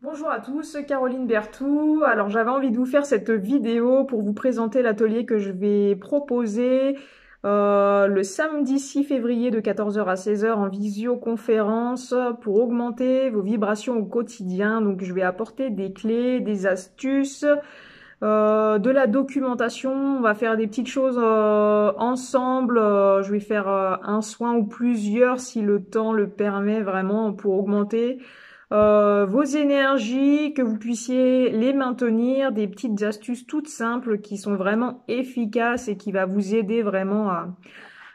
Bonjour à tous, Caroline Berthoud, Alors j'avais envie de vous faire cette vidéo pour vous présenter l'atelier que je vais proposer euh, le samedi 6 février de 14h à 16h en visioconférence pour augmenter vos vibrations au quotidien. Donc je vais apporter des clés, des astuces, euh, de la documentation, on va faire des petites choses euh, ensemble, je vais faire un soin ou plusieurs si le temps le permet vraiment pour augmenter euh, vos énergies, que vous puissiez les maintenir, des petites astuces toutes simples qui sont vraiment efficaces et qui va vous aider vraiment à,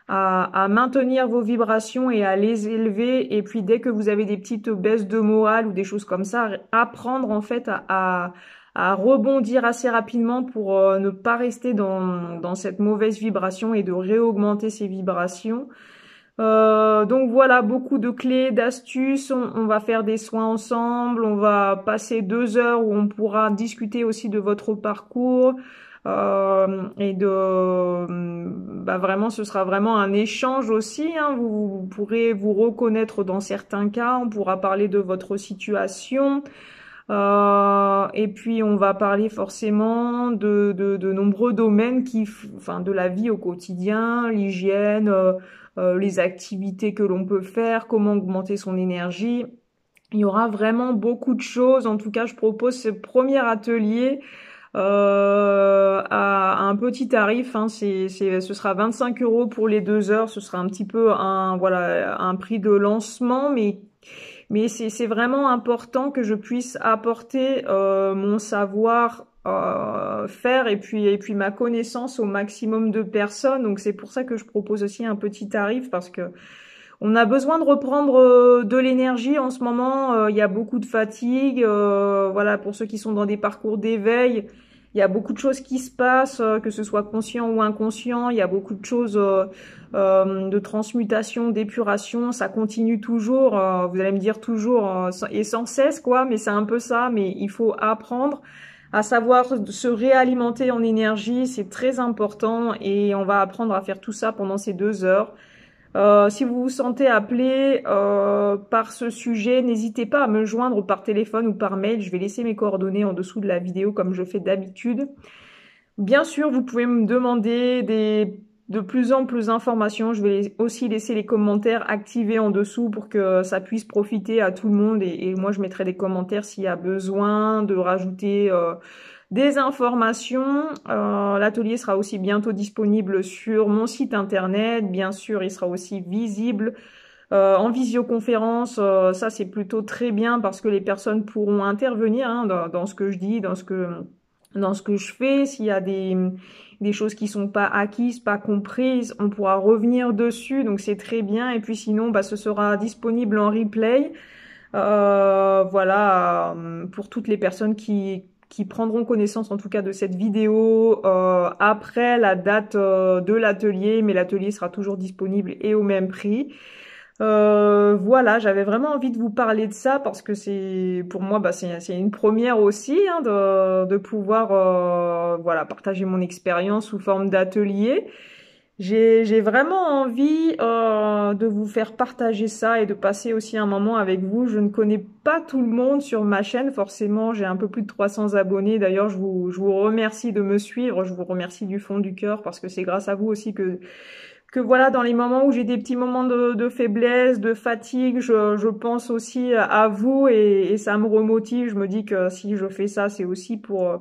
à, à, maintenir vos vibrations et à les élever. Et puis dès que vous avez des petites baisses de morale ou des choses comme ça, apprendre en fait à, à, rebondir assez rapidement pour euh, ne pas rester dans, dans cette mauvaise vibration et de réaugmenter ces vibrations. Euh, donc voilà, beaucoup de clés, d'astuces. On, va faire des soins ensemble. On va passer deux heures où on pourra discuter aussi de votre parcours. Euh, et de mm, bah vraiment ce sera vraiment un échange aussi hein. vous, pourrez vous reconnaître dans certains cas on pourra parler de votre situation euh, et puis on va parler forcément de, de, nombreux domaines qui enfin de la vie au quotidien l'hygiène euh, les activités que l'on peut faire, comment augmenter son énergie. Il y aura vraiment beaucoup de choses. En tout cas, je propose ce premier atelier euh, à, un petit tarif. Hein, c'est, ce sera 25 euros pour les deux heures. Ce sera un petit peu un, voilà, un prix de lancement, mais mais c'est vraiment important que je puisse apporter euh, mon savoir euh, faire et puis et puis ma connaissance au maximum de personnes. Donc c'est pour ça que je propose aussi un petit tarif parce que on a besoin de reprendre euh, de l'énergie en ce moment. Il y a beaucoup de fatigue. voilà, pour ceux qui sont dans des parcours d'éveil, il y a beaucoup de choses qui se passent, euh, que ce soit conscient ou inconscient, il y a beaucoup de choses euh, euh, de transmutation, d'épuration, ça continue toujours, vous allez me dire toujours et sans cesse quoi, mais c'est un peu ça, mais il faut apprendre à savoir se réalimenter en énergie, c'est très important et on va apprendre à faire tout ça pendant ces deux heures. Euh, si vous vous sentez appelé euh, par ce sujet, n'hésitez pas à me joindre par téléphone ou par mail. Je vais laisser mes coordonnées en dessous de la vidéo comme je fais d'habitude. Bien sûr, vous pouvez me demander des de plus en plus d'informations. Je vais aussi laisser les commentaires activés en dessous pour que ça puisse profiter à tout le monde. Et, moi, je mettrai des commentaires s'il y a besoin de rajouter euh, des informations. Euh, l'atelier sera aussi bientôt disponible sur mon site internet. Bien sûr, il sera aussi visible euh, en visioconférence. Euh, ça, c'est plutôt très bien parce que les personnes pourront intervenir hein, dans, ce que je dis, dans ce que dans ce que je fais. S'il y a des des choses qui sont pas acquises, pas comprises, on pourra revenir dessus. Donc c'est très bien. Et puis sinon, bah, ce sera disponible en replay. voilà pour toutes les personnes qui qui prendront connaissance en tout cas de cette vidéo euh, après la date euh, de l'atelier, mais l'atelier sera toujours disponible et au même prix. Euh, voilà, j'avais vraiment envie de vous parler de ça parce que c'est pour moi bah, c'est une première aussi hein, de, de, pouvoir voilà partager mon expérience sous forme d'atelier. J'ai vraiment envie euh, de vous faire partager ça et de passer aussi un moment avec vous. Je ne connais pas tout le monde sur ma chaîne, forcément j'ai un peu plus de 300 abonnés. D'ailleurs je vous, je vous remercie de me suivre, je vous remercie du fond du cœur parce que c'est grâce à vous aussi que que voilà, dans les moments où j'ai des petits moments de, de faiblesse, de fatigue, je, je, pense aussi à vous et, et ça me remotive. Je me dis que si je fais ça, c'est aussi pour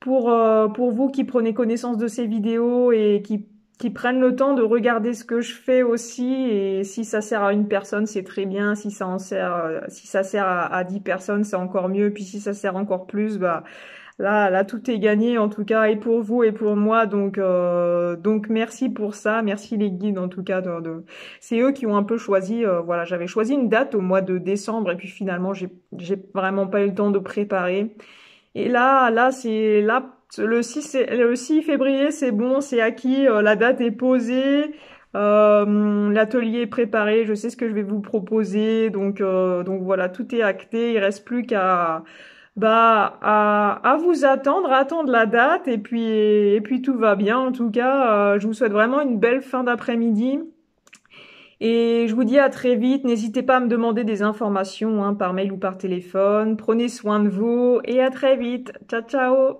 pour euh, pour vous qui prenez connaissance de ces vidéos et qui qui prennent le temps de regarder ce que je fais aussi et si ça sert à une personne c'est très bien si ça en sert euh, si ça sert à dix personnes c'est encore mieux puis si ça sert encore plus bah là là tout est gagné en tout cas et pour vous et pour moi donc euh, donc merci pour ça merci les guides en tout cas de, de... c'est eux qui ont un peu choisi euh, voilà j'avais choisi une date au mois de décembre et puis finalement j'ai j'ai vraiment pas eu le temps de préparer et là là c'est là le 6, février, c'est bon, c'est acquis, euh, la date est posée, euh, l'atelier est préparé, je sais ce que je vais vous proposer, donc, euh, donc voilà, tout est acté, il reste plus qu'à bah, à, vous attendre, attendre la date, et puis, et puis tout va bien. En tout cas, je vous souhaite vraiment une belle fin d'après-midi. Et je vous dis à très vite. N'hésitez pas à me demander des informations hein, par mail ou par téléphone. Prenez soin de vous et à très vite. Ciao, ciao